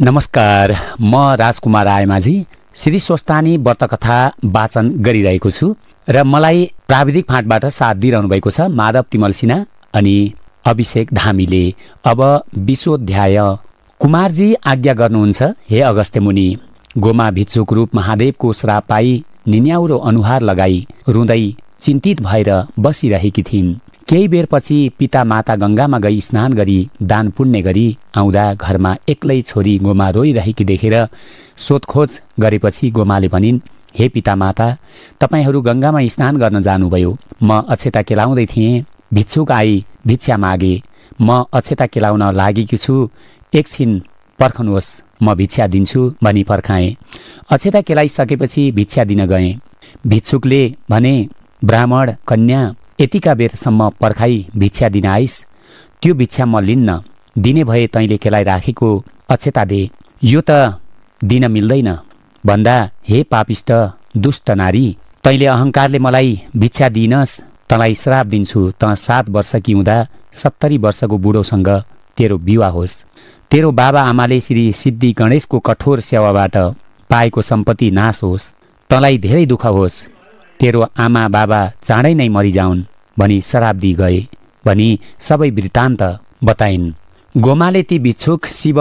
नमस्कार म राजकुमार रायमाझी श्री स्वस्तानी व्रतकथा वाचन गरिरहेको छु र मलाई प्राविधिक फाँटबाट साथ दिइरहनु भएको छ माधव तिमल सिन्हा अनि अभिषेक धामीले अब विश्वध्याय कुमारजी आज्ञा गर्नुहुन्छ हे अगस्त्य मुनि गोमा भिक्षुक रूप महादेवको श्राप पाई निन्याउरो अनुहार लगाई रुँदै चिन्तित भएर बसिरहेकी थिइन् केही बेरपछि पिता माता गङ्गामा गई स्नान गरी दान पुण्य गरी आउँदा घरमा एक्लै छोरी गोमा रोइरहेकी देखेर सोधखोज गरेपछि गोमाले भनिन् हे पिता माता तपाईँहरू गङ्गामा स्नान गर्न जानुभयो म अक्षता केलाउँदै थिएँ भिक्षुक आई भिक्षा मागे म अक्षता केलाउन लागेकी छु एकछिन पर्खनुहोस् म भिक्षा दिन्छु भनी पर्खाएँ अक्षता केलाइसकेपछि भिक्षा दिन गएँ भिक्षुकले भने ब्राह्मण कन्या यतिका बेरसम्म पर्खाई भिक्षा दिन आइस त्यो भिक्षा म लिन्न दिने भए तैँले केलाई राखेको अक्षता दे यो त दिन मिल्दैन भन्दा हे पापिष्ट दुष्ट नारी तैँले अहङ्कारले मलाई भिक्षा दिइनस् तँलाई श्राप दिन्छु त सात वर्ष कि हुँदा सत्तरी वर्षको बुढोसँग तेरो विवाह होस् तेरो बाबा आमाले श्री सिद्धि गणेशको कठोर सेवाबाट पाएको सम्पत्ति नाश होस् तँलाई धेरै दुःख होस् तेरो आमा बाबा चाँडै नै मरिजाउन् भनी दिइ गए भनी सबै वृत्तान्त बताइन् गोमाले ती भिक्षुक शिव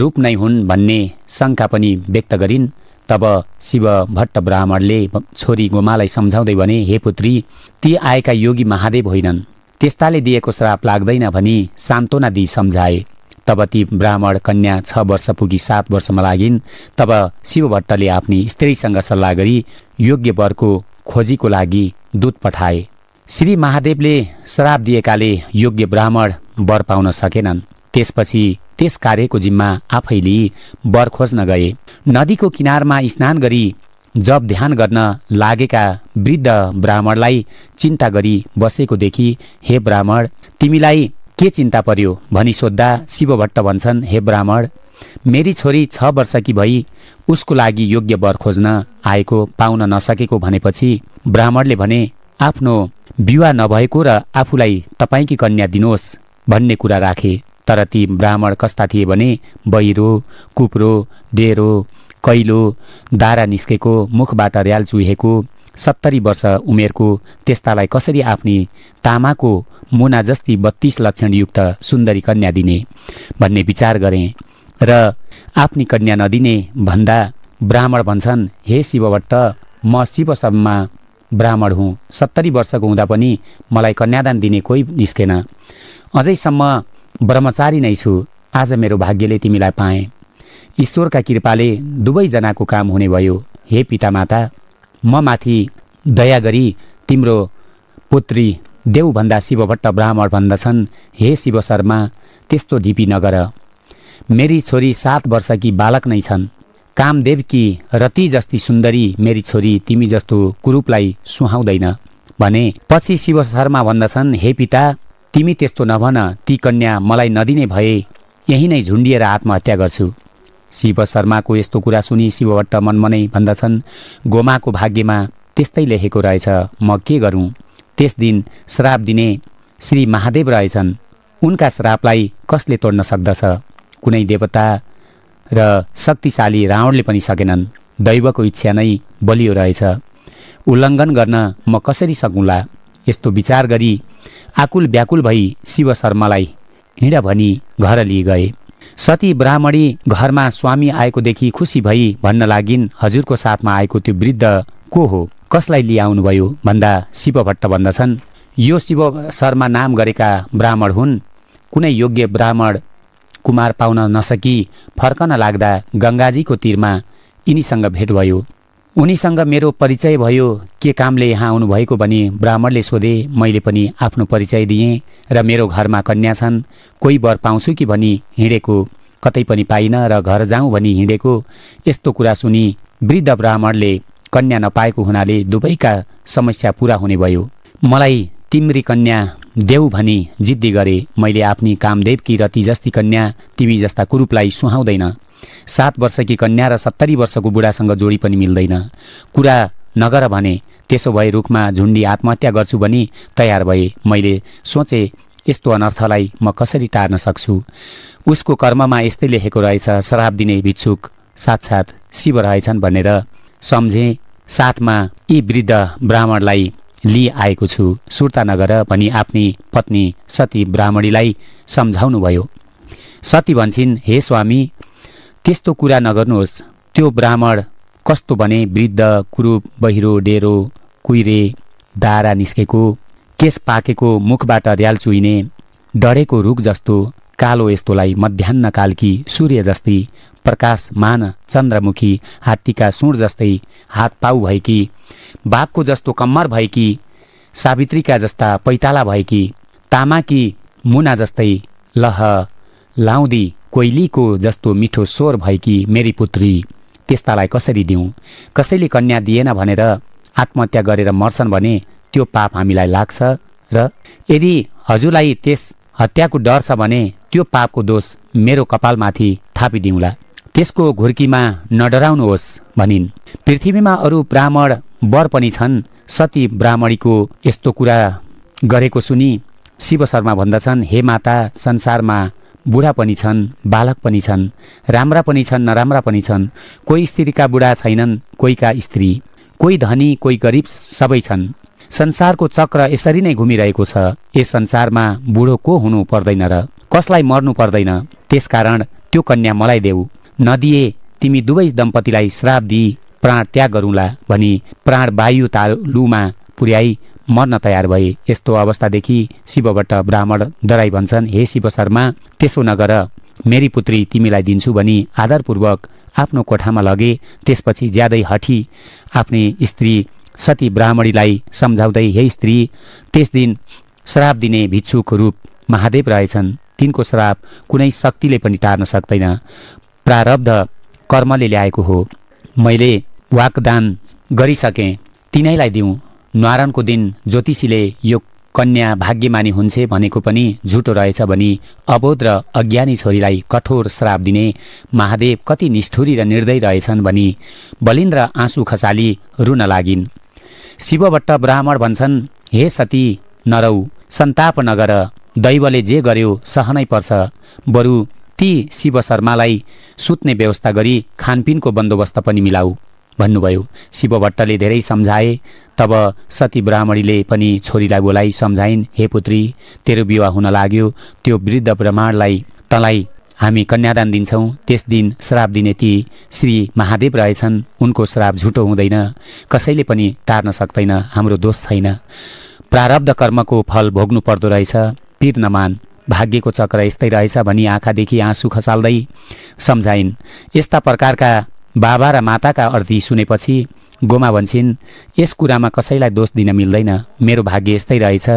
रूप नै हुन् भन्ने शङ्का पनि व्यक्त गरिन् तब शिव भट्ट ब्राह्मणले छोरी गोमालाई सम्झाउँदै भने हे पुत्री ती आएका योगी महादेव होइनन् त्यस्ताले दिएको श्राप लाग्दैन भनी सान्त्वना दिई सम्झाए तब ती ब्राह्मण कन्या छ वर्ष पुगी सात वर्षमा लागिन् तब शिवभट्टले आफ्नी स्त्रीसँग सल्लाह गरी योग्य वरको खोजीको लागि दूत पठाए श्री महादेवले श्राप दिएकाले योग्य ब्राह्मण वर पाउन सकेनन् त्यसपछि त्यस कार्यको जिम्मा आफै लिई वर खोज्न गए नदीको किनारमा स्नान गरी जप ध्यान गर्न लागेका वृद्ध ब्राह्मणलाई चिन्ता गरी बसेको देखि हे ब्राह्मण तिमीलाई के चिन्ता पर्यो भनी सोद्धा शिवभट्ट भन्छन् हे ब्राह्मण मेरी छोरी छ वर्ष कि भई उसको लागि योग्य वर खोज्न आएको पाउन नसकेको भनेपछि ब्राह्मणले भने आफ्नो विवाह नभएको र आफूलाई तपाईँकी कन्या दिनुहोस् भन्ने कुरा राखे तर ती ब्राह्मण कस्ता थिए भने बहिरो कुप्रो डेरो कैलो दारा निस्केको मुखबाट र्याल चुहेको सत्तरी वर्ष उमेरको त्यस्तालाई कसरी आफ्नी तामाको मुना जस्ती बत्तीस लक्षणयुक्त सुन्दरी कन्या दिने भन्ने विचार गरेँ र आफ्नी कन्या नदिने भन्दा ब्राह्मण भन्छन् हे शिवभट्ट म शिवसम्म ब्राह्मण हुँ सत्तरी वर्षको हुँदा पनि मलाई कन्यादान दिने कोही निस्केन अझैसम्म ब्रह्मचारी नै छु आज मेरो भाग्यले तिमीलाई पाएँ ईश्वरका कृपाले दुवैजनाको काम हुने भयो हे पितामाता म माथि दया गरी तिम्रो पुत्री देउभन्दा शिवभट्ट ब्राह्मण भन्दछन् हे शिव शर्मा त्यस्तो ढिपी नगर मेरी छोरी सात वर्षकी बालक नै छन् कामदेवकी रति जस्ती सुन्दरी मेरी छोरी तिमी जस्तो कुरूपलाई सुहाउँदैन भने पछि शिव शर्मा भन्दछन् हे पिता तिमी त्यस्तो नभन ती कन्या मलाई नदिने भए यही नै झुन्डिएर आत्महत्या गर्छु शिव शर्माको यस्तो कुरा सुनि शिवभट्ट मनमनै भन्दछन् गोमाको भाग्यमा त्यस्तै लेखेको रहेछ म के गरूँ त्यस दिन श्राप दिने श्री महादेव रहेछन् उनका श्रापलाई कसले तोड्न सक्दछ कुनै देवता र शक्तिशाली रावणले पनि सकेनन् दैवको इच्छा नै बलियो रहेछ उल्लङ्घन गर्न म कसरी सकुँला यस्तो विचार गरी आकुल व्याकुल भई शिव शर्मालाई हिँड भनी घर लिए गए सती ब्राह्मणी घरमा स्वामी आएकोदेखि खुसी भई भन्न लागिन् हजुरको साथमा आएको त्यो वृद्ध को हो कसलाई लिए आउनुभयो भन्दा शिवभट्ट भन्दछन् यो शिव शर्मा नाम गरेका ब्राह्मण हुन् कुनै योग्य ब्राह्मण कुमार पाउन नसकी फर्कन लाग्दा गङ्गाजीको तिरमा यिनीसँग भेट भयो उनीसँग मेरो परिचय भयो के कामले यहाँ आउनुभएको भने ब्राह्मणले सोधे मैले पनि आफ्नो परिचय दिएँ र मेरो घरमा कन्या छन् कोही वर पाउँछु कि भनी हिँडेको कतै पनि पाइनँ र घर जाउँ भनी हिँडेको यस्तो कुरा सुनि वृद्ध ब्राह्मणले कन्या नपाएको हुनाले दुवैका समस्या पुरा हुने भयो मलाई तिम्री कन्या देउ भनी जिद्दी गरे मैले आफ्नी कामदेवकी रति जस्ती कन्या तिमी जस्ता कुरूपलाई सुहाउँदैन सात वर्षकी कन्या र सत्तरी वर्षको बुढासँग जोडी पनि मिल्दैन कुरा नगर भने त्यसो भए रुखमा झुन्डी आत्महत्या गर्छु भनी तयार भए मैले सोचे यस्तो अनर्थलाई म कसरी टार्न सक्छु उसको कर्ममा यस्तै लेखेको रहेछ श्राप दिने भिक्षुक साथसाथ शिव रहेछन् भनेर सम्झे साथमा यी वृद्ध ब्राह्मणलाई लिइआएको छु सुर्ता नगर भनी आफ्नी पत्नी सती ब्राह्मणीलाई सम्झाउनुभयो सती भन्छन् हे स्वामी त्यस्तो कुरा नगर्नुहोस् त्यो ब्राह्मण कस्तो भने वृद्ध कुरूप बहिरो डेरो कुहिरे दारा निस्केको केस पाकेको मुखबाट र्याल चुइने डढेको रुख जस्तो कालो यस्तोलाई कालकी सूर्य जस्तै प्रकाश मान चन्द्रमुखी हात्तीका सुँड जस्तै हात पाउ भएकी बाघको जस्तो कम्मर भएकी सावित्रीका जस्ता पैताला भएकी तामाकी मुना जस्तै लह लाउँदी कोइलीको जस्तो मिठो स्वर भएकी मेरी पुत्री त्यस्तालाई कसरी दिउँ कसैले कन्या दिएन भनेर आत्महत्या गरेर मर्छन् भने त्यो पाप हामीलाई लाग्छ र यदि हजुरलाई त्यस हत्याको डर छ भने त्यो पापको दोष मेरो कपालमाथि थापिदिउँला त्यसको घुर्कीमा नडराउनुहोस् भनिन् पृथ्वीमा अरू ब्राह्मण वर पनि छन् सती ब्राह्मणीको यस्तो कुरा गरेको सुनि शिव शर्मा भन्दछन् हे माता संसारमा बुढा पनि छन् बालक पनि छन् राम्रा पनि छन् नराम्रा पनि छन् कोही स्त्रीका बुढा छैनन् कोहीका स्त्री कोही धनी कोही गरिब सबै छन् संसारको चक्र यसरी नै घुमिरहेको छ यस संसारमा बुढो को हुनु पर्दैन र कसलाई मर्नु पर्दैन त्यसकारण त्यो कन्या मलाई देऊ नदिए तिमी दुवै दम्पतिलाई श्राप दिई प्राण त्याग गरौँला भनी प्राण वायु तालुमा पुर्याई मर्न तयार भए यस्तो अवस्थादेखि शिवबाट ब्राह्मण डराई भन्छन् हे शिव शर्मा त्यसो नगर मेरी पुत्री तिमीलाई दिन्छु भनी आदरपूर्वक आफ्नो कोठामा लगे त्यसपछि ज्यादै हठी आफ्नै स्त्री सती ब्राह्मणीलाई सम्झाउँदै हे स्त्री त्यस दिन श्राप दिने भिक्षुक रूप महादेव रहेछन् तिनको श्राप कुनै शक्तिले पनि टार्न सक्दैन प्रारब्ध कर्मले ल्याएको हो मैले वाकदान गरिसकेँ तिनैलाई दिउँ न्वारणको दिन ज्योतिषीले यो कन्या भाग्यमानी हुन्छ भनेको पनि झुटो रहेछ भने अबोध र अज्ञानी छोरीलाई कठोर श्राप दिने महादेव कति निष्ठुरी र निर्दय रहेछन् भनी बलिन्द्र आँसु खसाली रुन लागिन् शिवभट्ट ब्राह्मण भन्छन् हे सती नरौ सन्ताप नगर दैवले जे गर्यो सहनै पर्छ बरु ती शिव शर्मालाई सुत्ने व्यवस्था गरी खानपिनको बन्दोबस्त पनि मिलाऊ भन्नुभयो शिव भट्टले धेरै सम्झाए तब सती ब्राह्मणीले पनि छोरीलाई बोलाई सम्झाइन् हे पुत्री तेरो विवाह हुन लाग्यो त्यो वृद्ध ब्राह्मणलाई तँलाई हामी कन्यादान दिन्छौँ त्यस दिन श्राप दिने ती श्री महादेव रहेछन् उनको श्राप झुटो हुँदैन कसैले पनि टार्न सक्दैन हाम्रो दोष छैन प्रारब्ध कर्मको फल भोग्नु पर्दो रहेछ पिर नमान भाग्यको चक्र यस्तै रहेछ भनी आँखादेखि आँसु खसाल्दै सम्झाइन् यस्ता प्रकारका बाबा र माताका अर्थी सुनेपछि गोमा भन्छन् यस कुरामा कसैलाई दोष दिन मिल्दैन मेरो भाग्य यस्तै रहेछ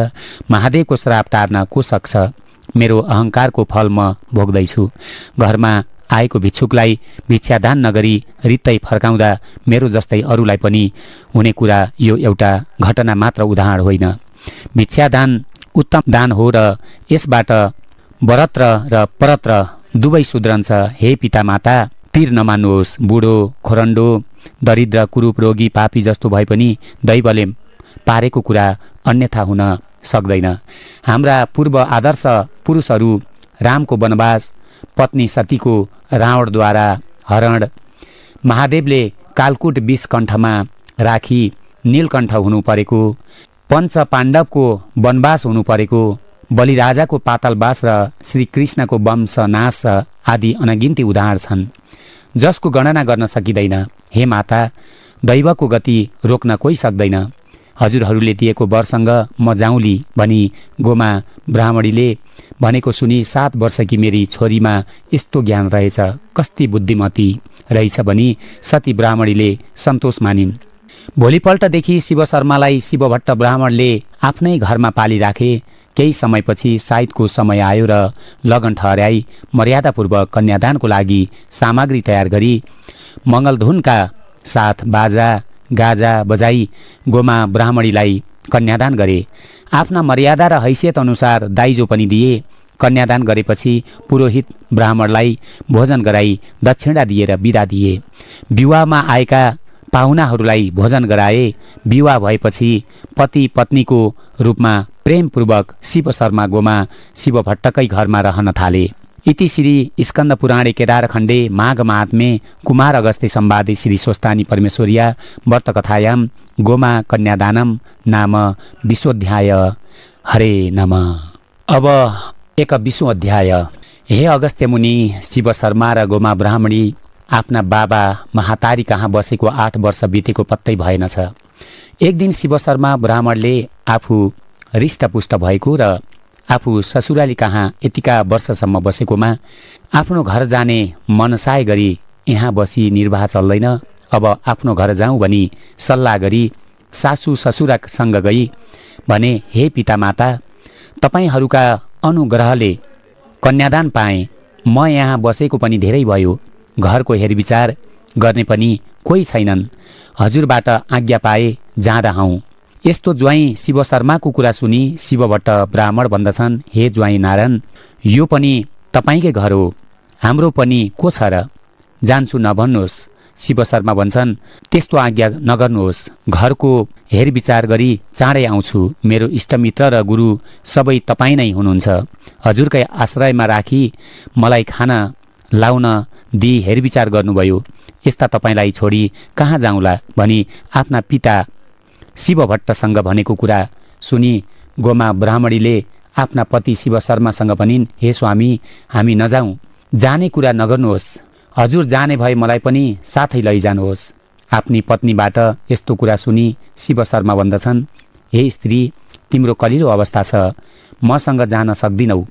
महादेवको श्राप टार्न को सक्छ मेरो अहङ्कारको फल म भोग्दैछु घरमा आएको भिक्षुकलाई भिक्षादान नगरी रित्तै फर्काउँदा मेरो जस्तै अरूलाई पनि हुने कुरा यो एउटा घटना मात्र उदाहरण होइन भिक्षादान उत्तम दान हो र यसबाट वरत्र र परत्र दुवै सुध्रन्छ हे पिता माता पीर नमान्नुहोस् बुढो खोरन्डो दरिद्र कुरूप रोगी पापी जस्तो भए पनि दैवले पारेको कुरा अन्यथा हुन सक्दैन हाम्रा पूर्व आदर्श पुरुषहरू रामको वनवास पत्नी सतीको रावणद्वारा हरण महादेवले कालकुट कण्ठमा राखी नीलकण्ठ हुनु परेको पञ्च पाण्डवको वनवास हुनु परेको बलिराजाको पातालवास र श्रीकृष्णको वंश नाश आदि अनगिन्ती उदाहरण छन् जसको गणना गर्न सकिँदैन हे माता दैवको गति रोक्न कोही सक्दैन हजुरहरूले दिएको वरसँग म जाउँली भनी गोमा ब्राह्मणीले भनेको सुनि सात वर्षकी मेरी छोरीमा यस्तो ज्ञान रहेछ कस्ती बुद्धिमती रहेछ भनी सती ब्राह्मणीले सन्तोष मानिन् भोलिपल्टदेखि शिव शर्मालाई शिवभट्ट ब्राह्मणले आफ्नै घरमा पालिराखे केही समयपछि साइदको समय आयो र लगन ठहर्याई मर्यादापूर्वक कन्यादानको लागि सामग्री तयार गरी मङ्गलधुनका साथ बाजा गाजा बजाई गोमा ब्राह्मणीलाई कन्यादान गरे आफ्ना मर्यादा र हैसियत अनुसार दाइजो पनि दिए कन्यादान गरेपछि पुरोहित ब्राह्मणलाई भोजन गराई दक्षिणा दिएर बिदा दिए विवाहमा आएका पाहुनाहरूलाई भोजन गराए विवाह भएपछि पति पत्नीको रूपमा प्रेमपूर्वक शिव शर्मा गोमा शिव भट्टकै घरमा रहन थाले इति श्री स्कन्द पुराणे केदारखण्डे माघ महात्मे कुमार अगस्ते सम्वादे श्री स्वस्तानी परमेश्वरिया व्रतकथायाम गोमा कन्यादानम नाम विश्वध्याय हरे नम अब एक विश्व अध्याय हे अगस्त्य मुनि शिव शर्मा र गोमा ब्राह्मणी आफ्ना बाबा महातारी कहाँ बसेको आठ वर्ष बितेको पत्तै भएनछ एक दिन शिव शर्मा ब्राह्मणले आफू हृष्टपुष्ट भएको र आफू ससुराली कहाँ यतिका वर्षसम्म बसेकोमा आफ्नो घर जाने मनसाय गरी यहाँ बसी निर्वाह चल्दैन अब आफ्नो घर जाउँ भनी सल्लाह गरी सासु ससुरासँग गई भने हे पितामाता तपाईँहरूका अनुग्रहले कन्यादान पाएँ म यहाँ बसेको पनि धेरै भयो घरको हेरविचार गर्ने पनि कोही छैनन् हजुरबाट आज्ञा पाए जाँदा हौँ यस्तो ज्वाइँ शिव शर्माको कुरा सुनि शिवभट्ट ब्राह्मण भन्दछन् हे ज्वाइँ नारायण यो पनि तपाईँकै घर हो हाम्रो पनि को छ र जान्छु नभन्नुहोस् शिव शर्मा भन्छन् त्यस्तो आज्ञा नगर्नुहोस् घरको हेरविचार गरी चाँडै आउँछु मेरो इष्टमित्र र गुरु सबै तपाईँ नै हुनुहुन्छ हजुरकै आश्रयमा राखी मलाई खाना लाउन दिई हेरविचार गर्नुभयो यस्ता तपाईँलाई छोडी कहाँ जाउँला भनी आफ्ना पिता शिवभट्टसँग भनेको कुरा सुनि गोमा ब्राह्मणीले आफ्ना पति शिव शर्मासँग भनिन् हे स्वामी हामी नजाउँ जाने कुरा नगर्नुहोस् हजुर जाने भए मलाई पनि साथै लैजानुहोस् आफ्नी पत्नीबाट यस्तो कुरा सुनि शिव शर्मा भन्दछन् हे स्त्री तिम्रो कलिलो अवस्था छ मसँग जान सक्दिनौ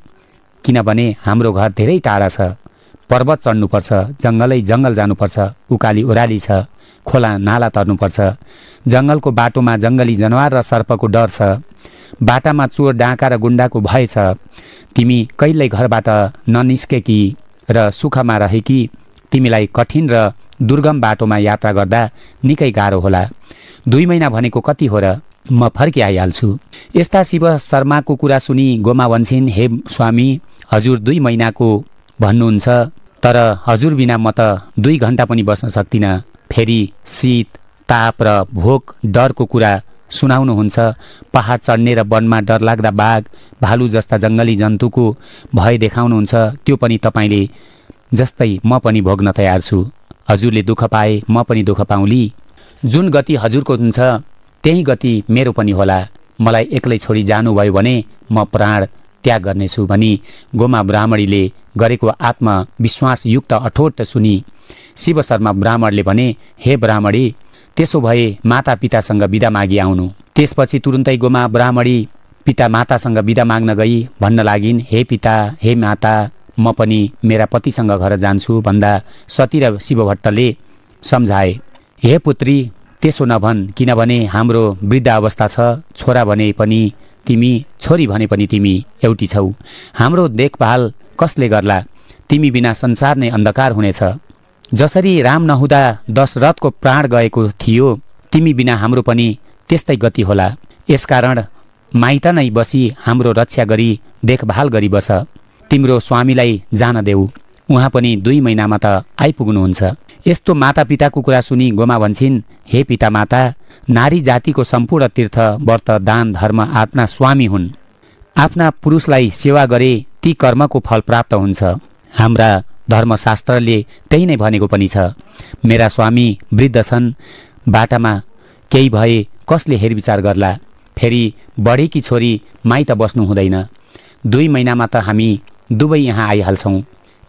किनभने हाम्रो घर धेरै टाढा छ पर्वत चढ्नुपर्छ जङ्गलै जङ्गल जानुपर्छ उकाली ओह्राली छ खोला नाला तर्नुपर्छ जङ्गलको बाटोमा जङ्गली जनावर र सर्पको डर छ बाटामा चोर डाँका र गुन्डाको भय छ तिमी कहिल्यै घरबाट ननिस्केकी र सुखमा रहेकी तिमीलाई कठिन र दुर्गम बाटोमा यात्रा गर्दा निकै गाह्रो होला दुई महिना भनेको कति हो र म फर्किआइहाल्छु आइहाल्छु यस्ता शिव शर्माको कुरा सुनि गोमा भन्छन् हे स्वामी हजुर दुई महिनाको भन्नुहुन्छ तर हजुर बिना म त दुई घन्टा पनि बस्न सक्दिनँ फेरि शीत ताप र भोक डरको कुरा सुनाउनुहुन्छ पहाड चढ्ने र वनमा डरलाग्दा बाघ भालु जस्ता जङ्गली जन्तुको भय देखाउनुहुन्छ त्यो पनि तपाईँले जस्तै म पनि भोग्न तयार छु हजुरले दुःख पाए म पनि दुःख पाउली जुन गति हजुरको हुन्छ त्यही गति मेरो पनि होला मलाई एक्लै छोडी जानुभयो भने म प्राण त्याग गर्नेछु भनी गोमा ब्राह्मणीले गरेको आत्मविश्वासयुक्त अठोट सुनि शिव शर्मा ब्राह्मणले भने हे ब्राह्मणी त्यसो भए माता पितासँग बिदा मागी आउनु त्यसपछि तुरुन्तै गोमा ब्राह्मणी पिता मातासँग बिदा माग्न गई भन्न लागिन् हे पिता हे माता म पनि मेरा पतिसँग घर जान्छु भन्दा सती र शिवभट्टले सम्झाए हे पुत्री त्यसो नभन् किनभने हाम्रो वृद्ध अवस्था छ छोरा भने पनि तिमी छोरी भने पनि तिमी एउटी छौ हाम्रो देखभाल कसले गर्ला तिमी बिना संसार नै अन्धकार हुनेछ जसरी राम नहुँदा दशरथको प्राण गएको थियो तिमी बिना हाम्रो पनि त्यस्तै गति होला यसकारण माइत नै बसी हाम्रो रक्षा गरी देखभाल गरी बस तिम्रो स्वामीलाई जान देऊ उहाँ पनि दुई महिनामा त आइपुग्नुहुन्छ यस्तो मातापिताको कुरा सुनि गोमा भन्छन् हे पिता माता नारी जातिको सम्पूर्ण तीर्थ व्रत दान धर्म आफ्ना स्वामी हुन् आफ्ना पुरुषलाई सेवा गरे ती कर्मको फल प्राप्त हुन्छ हाम्रा धर्मशास्त्रले त्यही नै भनेको पनि छ मेरा स्वामी वृद्ध छन् बाटामा केही भए कसले हेरविचार गर्ला फेरि बढेकी छोरी माइत बस्नु हुँदैन दुई महिनामा त हामी दुवै यहाँ आइहाल्छौँ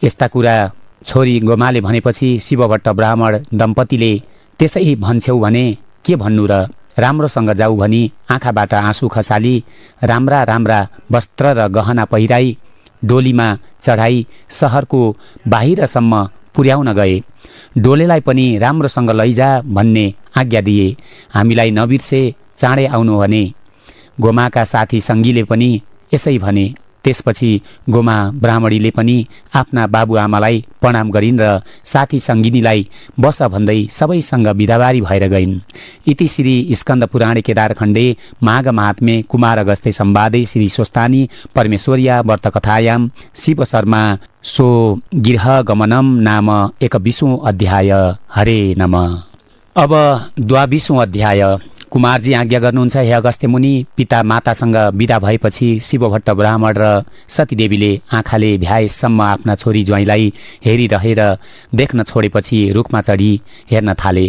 यस्ता कुरा छोरी गोमाले भनेपछि शिवभट्ट ब्राह्मण दम्पतिले त्यसै भन्छौ भने के भन्नु र राम्रोसँग जाऊ भनी आँखाबाट आँसु खसाली राम्रा राम्रा वस्त्र र गहना पहिराई डोलीमा चढाई सहरको बाहिरसम्म पुर्याउन गए डोलेलाई पनि राम्रोसँग लैजा भन्ने आज्ञा दिए हामीलाई नबिर्से चाँडै आउनु भने गोमाका साथी सङ्गीले पनि यसै भने त्यसपछि गोमा ब्राह्मणीले पनि आफ्ना बाबुआमालाई प्रणाम गरिन् र साथी सङ्गिनीलाई बस भन्दै सबैसँग बिदाबारी भएर गइन् इति श्री स्कन्द पुराणे केदारखण्डे माघ महात्मे कुमार अगस्ते सम्वादे श्री स्वस्तानी परमेश्वरिया व्रतकथायाम शिव शर्मा सो गृह गमनम नाम एक बिसौँ अध्याय हरे नम अब द्वाबिसौँ अध्याय कुमारजी आज्ञा गर्नुहुन्छ हे अगस्त्य मुनि पिता मातासँग विदा भएपछि शिवभट्ट ब्राह्मण र सतीदेवीले आँखाले भ्याएसम्म आफ्ना छोरी ज्वाइँलाई हेरिरहेर देख्न छोडेपछि रुखमा चढी हेर्न थाले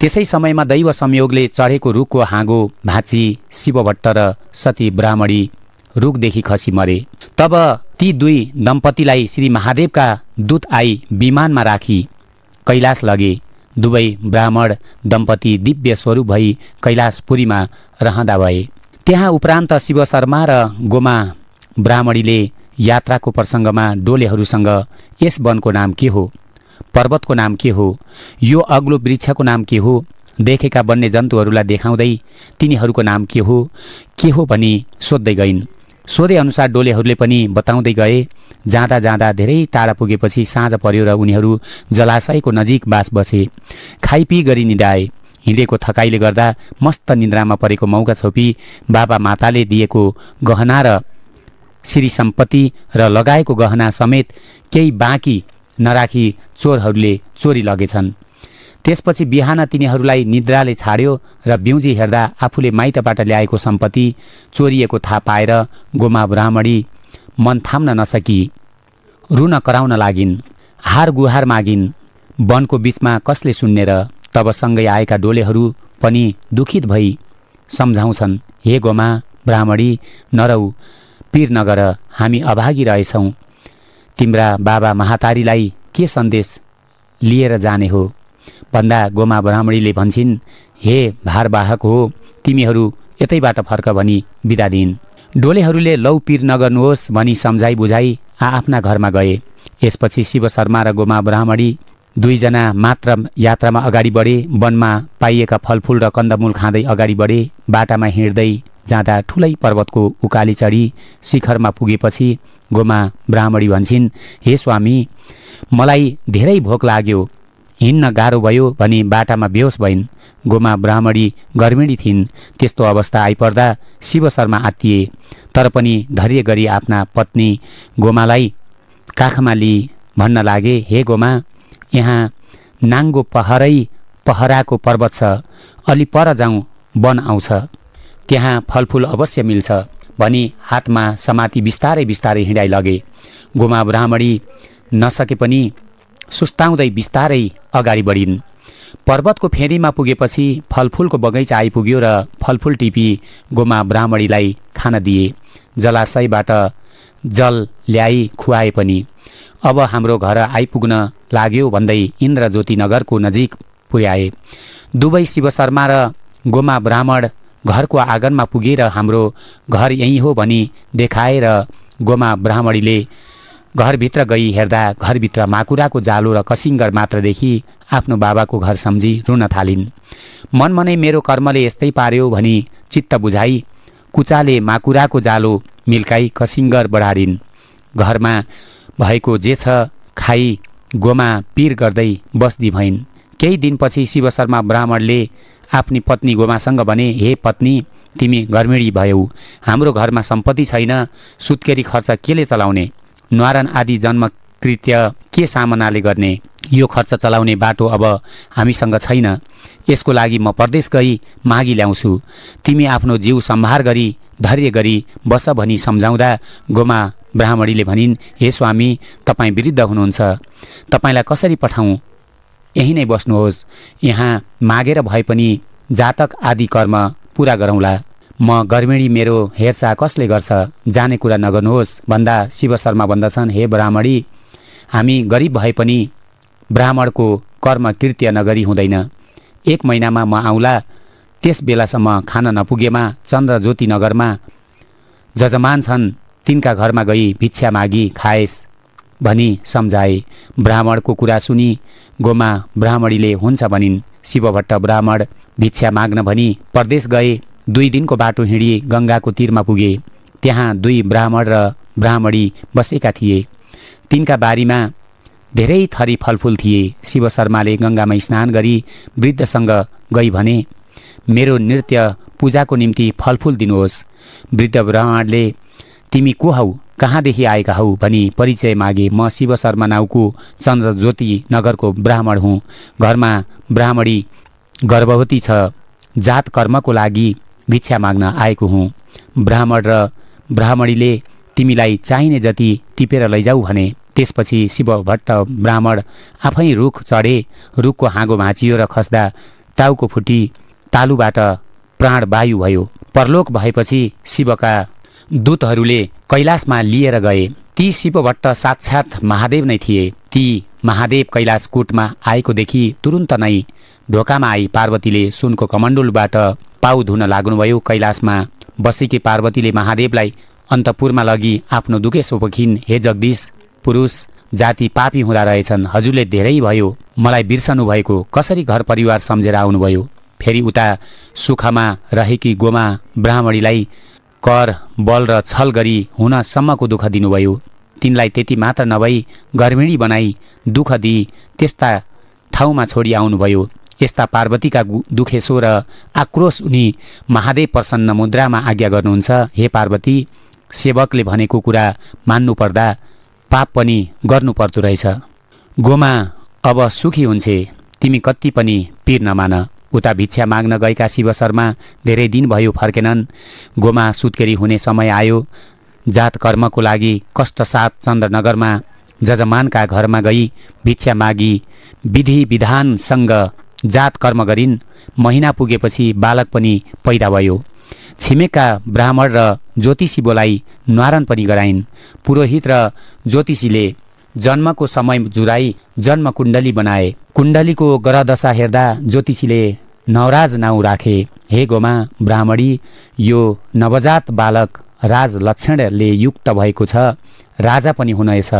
त्यसै समयमा दैव संयोगले चढेको रुखको हाँगो भाँची शिवभट्ट र सती ब्राह्मणी रुखदेखि खसी मरे तब ती दुई दम्पतिलाई श्री महादेवका दूत आई विमानमा राखी कैलाश लगे दुवै ब्राह्मण दम्पति दिव्य स्वरूप भई कैलाशपुरीमा रहँदा भए त्यहाँ उपरान्त शिवशर्मा र गोमा ब्राह्मणीले यात्राको प्रसङ्गमा डोलेहरूसँग यस वनको नाम के हो पर्वतको नाम के हो यो अग्लो वृक्षको नाम के हो देखेका वन्यजन्तुहरूलाई देखाउँदै तिनीहरूको नाम के हो के हो भनी सोध्दै गइन् सोधे अनुसार डोलेहरूले पनि बताउँदै गए जाँदा जाँदा धेरै टाढा पुगेपछि साँझ पर्यो र उनीहरू जलाशयको नजिक बास बसे खाइपी गरी निदाए हिँडेको थकाइले गर्दा मस्त निन्द्रामा परेको मौका छोपी बाबा माताले दिएको गहना र श्री सम्पत्ति र लगाएको गहना समेत केही बाँकी नराखी चोरहरूले चोरी लगेछन् त्यसपछि बिहान तिनीहरूलाई निद्राले छाड्यो र बिउजी हेर्दा आफूले माइतबाट ल्याएको सम्पत्ति चोरिएको थाहा पाएर गोमा ब्राह्मणी मन थाम्न नसकी रुन कराउन लागिन् हार गुहार मागिन् वनको बिचमा कसले सुन्ने र तबसँगै आएका डोलेहरू पनि दुखित भई सम्झाउँछन् हे गोमा ब्राह्मणी नरौ पीर नगर हामी अभागी रहेछौँ तिम्रा बाबा महातारीलाई के सन्देश लिएर जाने हो भन्दा गोमा ब्राह्मणीले भन्छन् हे भारवाहक हो तिमीहरू यतैबाट फर्क भनी बिदा दिइन् डोलेहरूले लौ पिर नगर्नुहोस् भनी सम्झाइ बुझाइ आफ्ना घरमा गए यसपछि शिव शर्मा र गोमा ब्राह्मणी दुईजना मात्र यात्रामा अगाडि बढे वनमा पाइएका फलफुल र कन्दमूल खाँदै अगाडि बढे बाटामा हिँड्दै जाँदा ठुलै पर्वतको उकाली चढी शिखरमा पुगेपछि गोमा ब्राह्मणी भन्छन् हे स्वामी मलाई धेरै भोक लाग्यो हिँड्न गाह्रो भयो भने बाटामा बेहोस भइन् गोमा ब्राह्मणी गर्मिणी थिइन् त्यस्तो अवस्था आइपर्दा शिव शर्मा आत्तिए तर पनि धैर्य गरी आफ्ना पत्नी गोमालाई काखमा लिई भन्न लागे हे गोमा यहाँ नाङ्गो पहरै पहराको पर्वत छ अलि पर जाउँ वन आउँछ त्यहाँ फलफुल अवश्य मिल्छ भनी हातमा समाति बिस्तारै बिस्तारै हिँडाइ लगे गोमा ब्राह्मणी नसके पनि सुस्ताउँदै बिस्तारै अगाडि बढिन् पर्वतको फेदीमा पुगेपछि फलफुलको बगैँचा आइपुग्यो र फलफुल टिपी गोमा ब्राह्मणीलाई खान दिए जलाशयबाट जल ल्याई खुवाए पनि अब हाम्रो घर आइपुग्न लाग्यो भन्दै इन्द्रज्योति नगरको नजिक पुर्याए दुवै शिव शर्मा र गोमा ब्राह्मण घरको आँगनमा पुगेर हाम्रो घर यहीँ हो भनी देखाए र गोमा ब्राह्मणीले घरभित्र गई हेर्दा घरभित्र माकुराको जालो र कसिङ्गर मात्रदेखि आफ्नो बाबाको घर सम्झी रुन थालिन् मनमनै मनै मेरो कर्मले यस्तै पार्यो भनी चित्त बुझाई कुचाले माकुराको जालो मिल्काई कसिङ्गर बढारिन् घरमा भएको जे छ खाइ गोमा पिर गर्दै बस्दी भइन् केही दिनपछि शिव शर्मा ब्राह्मणले आफ्नी पत्नी गोमासँग भने हे पत्नी तिमी घरमिडी भयौ हाम्रो घरमा सम्पत्ति छैन सुत्केरी खर्च केले चलाउने न्वारन आदि जन्मकृत्य के सामनाले गर्ने यो खर्च चलाउने बाटो अब हामीसँग छैन यसको लागि म परदेश गई मागी ल्याउँछु तिमी आफ्नो जिउ सम्हार गरी धैर्य गरी बस भनी सम्झाउँदा गोमा ब्राह्मणीले भनिन् हे स्वामी तपाईँ वृद्ध हुनुहुन्छ तपाईँलाई कसरी पठाउँ यही नै बस्नुहोस् यहाँ मागेर भए पनि जातक आदि कर्म पुरा गरौँला म गर्मिणी मेरो हेरचाह कसले गर्छ जाने कुरा नगर्नुहोस् भन्दा शिव शर्मा भन्दछन् हे ब्राह्मणी हामी गरिब भए पनि ब्राह्मणको कर्म कृत्य नगरी हुँदैन एक महिनामा म आउँला त्यस बेलासम्म खान नपुगेमा चन्द्र ज्योति नगरमा जजमान छन् तिनका घरमा गई भिक्षा मागी खाएस भनी सम्झाए ब्राह्मणको कुरा सुनि गोमा ब्राह्मणीले हुन्छ भनिन् शिवभट्ट ब्राह्मण भिक्षा माग्न भनी परदेश गए दुई दिनको बाटो हिँडिए गङ्गाको तिरमा पुगे त्यहाँ दुई ब्राह्मण र ब्राह्मणी बसेका थिए तिनका बारीमा धेरै थरी फलफुल थिए शिव शर्माले गङ्गामा स्नान गरी वृद्धसँग गई भने मेरो नृत्य पूजाको निम्ति फलफुल दिनुहोस् वृद्ध ब्राह्मणले तिमी को हौ कहाँदेखि आएका हौ भनी परिचय मागे म शिव शर्मा नाउको चन्द्रज्योति नगरको ब्राह्मण हुँ घरमा ब्राह्मणी गर्भवती छ जात कर्मको लागि भिक्षा माग्न आएको हुँ ब्राह्मण र ब्राह्मणीले तिमीलाई चाहिने जति टिपेर लैजाऊ भने त्यसपछि शिवभट्ट ब्राह्मण आफै रुख चढे रुखको हाँगो भाँचियो र खस्दा टाउको फुटी तालुबाट प्राण वायु भयो परलोक भएपछि शिवका दूतहरूले कैलाशमा लिएर गए ती शिवभट्ट साक्षात् महादेव नै थिए ती महादेव कोटमा आएकोदेखि तुरुन्त नै ढोकामा आई पार्वतीले सुनको कमण्डुलबाट पाउ धुन लाग्नुभयो कैलाशमा बसेकी पार्वतीले महादेवलाई अन्तपुरमा लगी आफ्नो दुखे सोपखिन हे जगदीश पुरुष जाति पापी हुँदा रहेछन् हजुरले धेरै भयो मलाई बिर्सनु भएको कसरी घर परिवार सम्झेर आउनुभयो फेरि उता सुखमा रहेकी गोमा ब्राह्मणीलाई कर बल र छल गरी हुनसम्मको दुःख दिनुभयो तिनलाई त्यति मात्र नभई गर्मिणी बनाई दुःख दिई त्यस्ता ठाउँमा छोडी आउनुभयो यस्ता पार्वतीका दुखेसो र आक्रोश उनी महादेव प्रसन्न मुद्रामा आज्ञा गर्नुहुन्छ हे पार्वती सेवकले भनेको कुरा मान्नुपर्दा पाप पनि गर्नुपर्दो रहेछ गोमा अब सुखी हुन्छे तिमी कति पनि पिर नमान उता भिक्षा माग्न गएका शिव शर्मा धेरै दिन भयो फर्केनन् गोमा सुत्केरी हुने समय आयो जात कर्मको लागि कष्टसाथ चन्द्रनगरमा जजमानका घरमा गई भिक्षा मागी विधि विधानसँग जात कर्म गरिन् महिना पुगेपछि बालक पनि पैदा भयो छिमेकका ब्राह्मण र ज्योतिषी बोलाई न्वारण पनि गराइन् पुरोहित र ज्योतिषीले जन्मको समय जुराई जन्म कुण्डली बनाए कुण्डलीको ग्रहदशा हेर्दा ज्योतिषीले नवराज नाउँ राखे हे गोमा ब्राह्मणी यो नवजात बालक राज लक्षणले युक्त भएको छ राजा पनि हुनेछ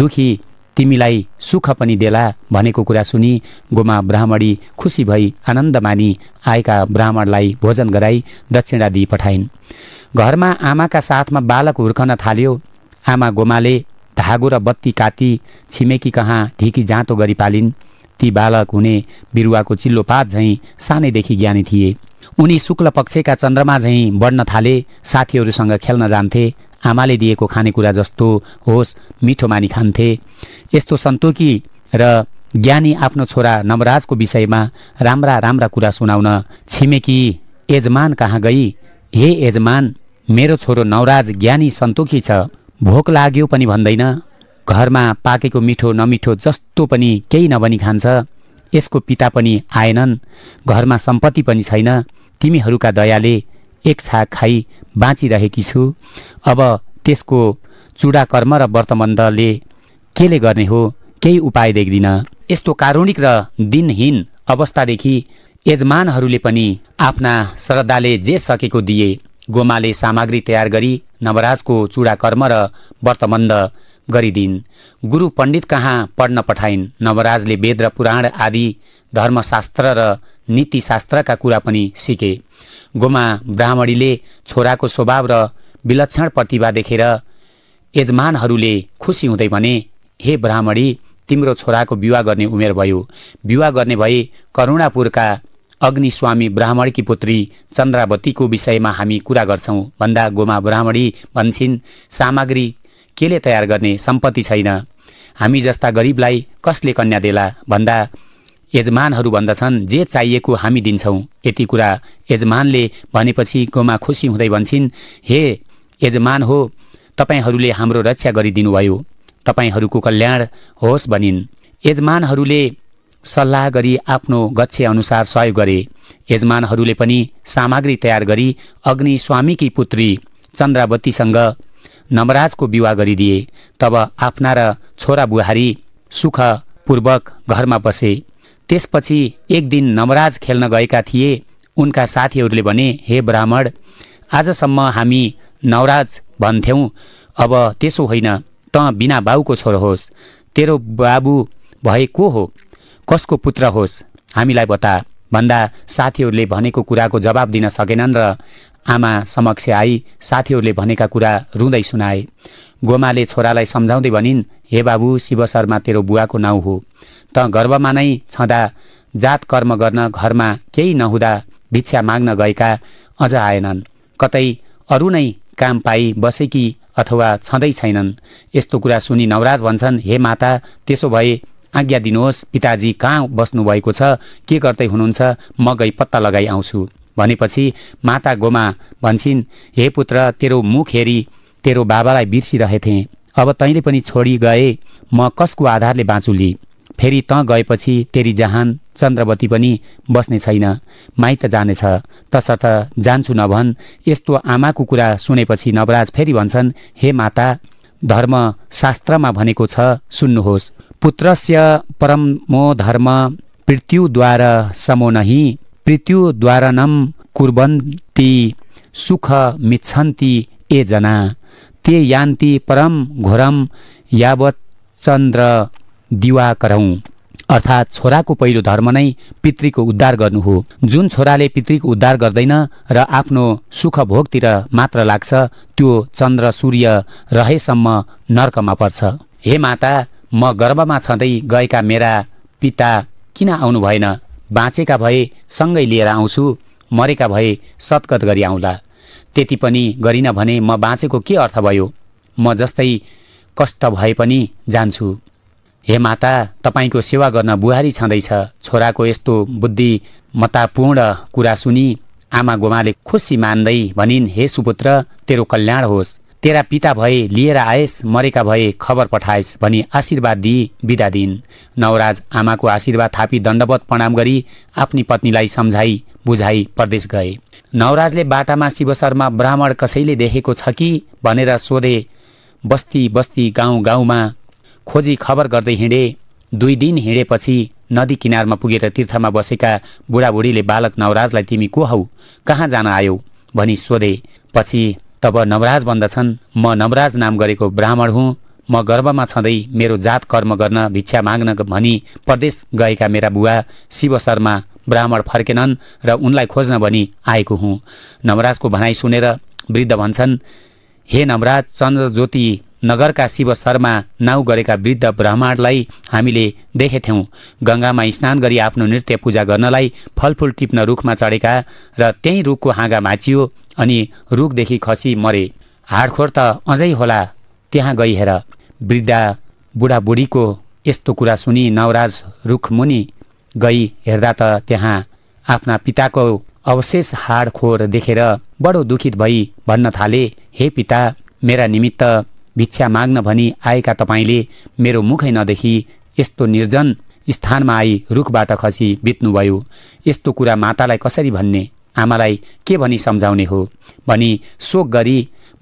दुखी तिमीलाई सुख पनि देला भनेको कुरा सुनि गोमा ब्राह्मणी खुसी भई आनन्द मानी आएका ब्राह्मणलाई भोजन गराई दक्षिणा दिई पठाइन् घरमा आमाका साथमा बालक हुर्कन थाल्यो आमा गोमाले धागो र बत्ती काती छिमेकी कहाँ ढिकी जाँतो गरी पालिन् ती बालक हुने बिरुवाको चिल्लो पात झैँ सानैदेखि ज्ञानी थिए उनी शुक्ल पक्षका चन्द्रमा झैँ बढ्न थाले साथीहरूसँग खेल्न जान्थे आमाले दिएको खानेकुरा जस्तो होस् मिठो मानी खान्थे यस्तो सन्तोकी र ज्ञानी आफ्नो छोरा नवराजको विषयमा राम्रा राम्रा कुरा सुनाउन छिमेकी यजमान कहाँ गई हे यजमान मेरो छोरो नवराज ज्ञानी सन्तोकी छ भोक लाग्यो पनि भन्दैन घरमा पाकेको मिठो नमिठो जस्तो पनि केही नबनी खान्छ यसको पिता पनि आएनन् घरमा सम्पत्ति पनि छैन तिमीहरूका दयाले एक छाक खाई बाँचिरहेकी छु अब त्यसको चुडाकर्म र वर्तमन्दले केले गर्ने हो केही उपाय देख्दिन यस्तो कारुणिक र दिनहीन अवस्थादेखि यजमानहरूले पनि आफ्ना श्रद्धाले जे सकेको दिए गोमाले सामग्री तयार गरी नवराजको चुडा कर्म र वर्तमन्द गरिदिन् गुरु पण्डित कहाँ पढ्न पठाइन् नवराजले वेद र पुराण आदि धर्मशास्त्र र नीतिशास्त्रका कुरा पनि सिके गोमा ब्राह्मणीले छोराको स्वभाव र विलक्षण प्रतिभा देखेर यजमानहरूले खुसी हुँदै भने हे ब्राह्मणी तिम्रो छोराको विवाह गर्ने उमेर भयो विवाह गर्ने भए करुणापुरका अग्निस्वामी ब्राह्मणकी पुत्री चन्द्रावतीको विषयमा हामी कुरा गर्छौँ भन्दा गोमा ब्राह्मणी भन्छन् सामग्री केले तयार गर्ने सम्पत्ति छैन हामी जस्ता गरिबलाई कसले कन्या देला भन्दा यजमानहरू भन्दछन् जे चाहिएको हामी दिन्छौँ यति कुरा यजमानले भनेपछि गोमा खुसी हुँदै भन्छन् हे यजमान हो तपाईँहरूले हाम्रो रक्षा गरिदिनुभयो तपाईँहरूको कल्याण होस् भनिन् यजमानहरूले सल्लाह गरी आफ्नो गच्छे अनुसार सहयोग गरे यजमानहरूले पनि सामग्री तयार गरी अग्नि स्वामीकी पुत्री चन्द्रावतीसँग नवराजको विवाह गरिदिए तब आफ्ना र छोरा बुहारी सुखपूर्वक घरमा बसे त्यसपछि एक दिन नवराज खेल्न गएका थिए उनका साथीहरूले भने हे ब्राह्मण आजसम्म हामी नवराज भन्थ्यौँ अब त्यसो होइन त बिना बाबुको छोरो होस् तेरो बाबु भए को हो कसको पुत्र होस् हामीलाई बता भन्दा साथीहरूले भनेको कुराको जवाब दिन सकेनन् र आमा समक्ष आई साथीहरूले भनेका कुरा रुँदै सुनाए गोमाले छोरालाई सम्झाउँदै भनिन् हे बाबु शिव शर्मा तेरो बुवाको नाउँ हो त गर्भमा नै छँदा जात कर्म गर्न घरमा केही नहुँदा भिक्षा माग्न गएका अझ आएनन् कतै अरू नै काम पाई बसेकी अथवा छँदै छैनन् यस्तो कुरा सुनि नवराज भन्छन् हे माता त्यसो भए आज्ञा दिनुहोस् पिताजी कहाँ बस्नुभएको छ के गर्दै हुनुहुन्छ म गई पत्ता लगाई आउँछु भनेपछि माता गोमा भन्छन् हे पुत्र तेरो मुख हेरी तेरो बाबालाई बिर्सिरहेथे अब तैँले पनि छोडी गए म कसको आधारले बाँचुली फेरि तँ गएपछि तेरी जहान चन्द्रवती पनि बस्ने छैन माइत जानेछ तसर्थ जान्छु नभन् यस्तो आमाको कुरा सुनेपछि नवराज फेरि भन्छन् हे माता धर्म शास्त्रमा भनेको छ सुन्नुहोस् पुत्रस्य परमो धर्म पृथ्युद्वार समो नही पृथ्युद्वारनम कुर्बन्ती सुख मिच्छन्ति ए जना ते यान्ति परम घोरम यावत चन्द्र दिवा कराउँ अर्थात् छोराको पहिलो धर्म नै पितृको उद्धार गर्नु हो जुन छोराले पितृको उद्धार गर्दैन र आफ्नो सुख भोगतिर मात्र लाग्छ त्यो चन्द्र सूर्य रहेसम्म नर्कमा पर्छ हे माता म गर्भमा छँदै गएका मेरा पिता किन आउनु भएन बाँचेका भए सँगै लिएर आउँछु मरेका भए सत्कत गरी आउँला त्यति पनि गरिन भने म बाँचेको के अर्थ भयो म जस्तै कष्ट भए पनि जान्छु हे माता तपाईँको सेवा गर्न बुहारी छँदैछ छोराको यस्तो बुद्धि मतापूर्ण कुरा सुनि आमा गोमाले खुसी मान्दै भनिन् हे सुपुत्र तेरो कल्याण होस् तेरा पिता भए लिएर आएस मरेका भए खबर पठाएस भनी आशीर्वाद दिई बिदा दिइन् नवराज आमाको आशीर्वाद थापी दण्डवत प्रणाम गरी आफ्नी पत्नीलाई सम्झाई बुझाई परदेश गए नवराजले बाटामा शिव शर्मा ब्राह्मण कसैले देखेको छ कि भनेर सोधे बस्ती बस्ती गाउँ गाउँमा खोजी खबर गर्दै हिँडे दुई दिन हिँडेपछि नदी किनारमा पुगेर तीर्थमा बसेका बुढाबुढीले बालक नवराजलाई तिमी को हौ कहाँ जान आयौ भनी सोधे पछि तब नवराज भन्दछन् म नवराज नाम गरेको ब्राह्मण हुँ म गर्वमा छँदै मेरो जात कर्म गर्न भिक्षा माग्न भनी प्रदेश गएका मेरा बुवा शिव शर्मा ब्राह्मण फर्केनन् र उनलाई खोज्न भनी आएको हुँ नवराजको भनाइ सुनेर वृद्ध भन्छन् हे नमराज चन्द्रज्योति नगरका शिव शर्मा नाउ गरेका वृद्ध ब्राह्मणलाई हामीले देखेथ्यौँ गङ्गामा स्नान गरी आफ्नो नृत्य पूजा गर्नलाई फलफुल टिप्न रुखमा चढेका र त्यही रुखको हाँगा भाँचियो अनि रुखदेखि खसी मरे हाडखोर त अझै होला त्यहाँ गई हेर वृद्धा बुढाबुढीको यस्तो कुरा सुनि नवराज रुखमुनि गई हेर्दा त त्यहाँ आफ्ना पिताको अवशेष हाडखोर देखेर बडो दुखित भई भन्न थाले हे पिता मेरा निमित्त भिक्षा माग्न भनी आएका तपाईँले मेरो मुखै नदेखि यस्तो निर्जन स्थानमा आई रुखबाट खसी बित्नुभयो यस्तो कुरा मातालाई कसरी भन्ने आमालाई के भनी सम्झाउने हो भनी शोक गरी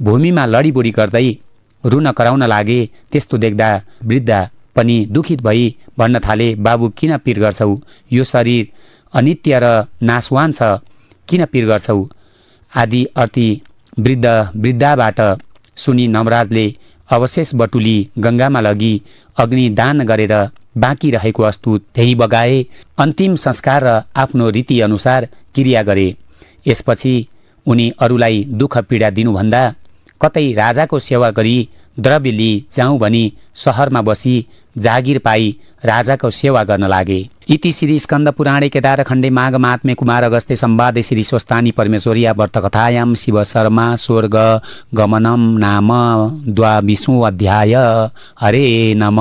भूमिमा लडीबुडी गर्दै रुन कराउन लागे त्यस्तो देख्दा वृद्धा पनि दुखित भई भन्न थाले बाबु किन पिर गर्छौ यो शरीर अनित्य र नासवान छ किन पिर गर्छौ आदि अति वृद्ध वृद्धाबाट सुनि नवराजले अवशेष बटुली गङ्गामा लगी अग्निदान गरेर बाँकी रहेको अस्तु त्यही बगाए अन्तिम संस्कार र आफ्नो रीतिअनुसार क्रिया गरे यसपछि उनी अरूलाई दुःख पीडा दिनुभन्दा कतै राजाको सेवा गरी द्रव्य लिई जाउँ भनी सहरमा बसी जागिर पाई राजाको सेवा गर्न लागे इति श्री स्कन्द पुराणे केदारखण्डे माघ महात्मे कुमार अगस्ते सम्वादे श्री स्वस्तानी परमेश्वरिया व्रतकथायाम शिव शर्मा स्वर्ग गमनम नाम विष्णु अध्याय हरे नम